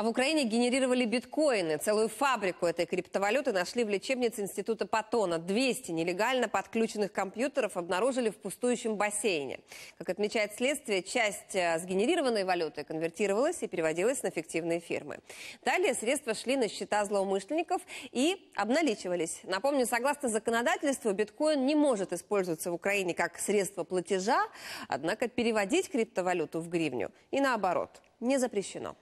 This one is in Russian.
А в Украине генерировали биткоины. Целую фабрику этой криптовалюты нашли в лечебнице Института Патона. 200 нелегально подключенных компьютеров обнаружили в пустующем бассейне. Как отмечает следствие, часть э, сгенерированной валюты конвертировалась и переводилась на фиктивные фирмы. Далее средства шли на счета злоумышленников и обналичивались. Напомню, согласно законодательству, биткоин не может использоваться в Украине как средство платежа, однако переводить криптовалюту в гривню и наоборот не запрещено.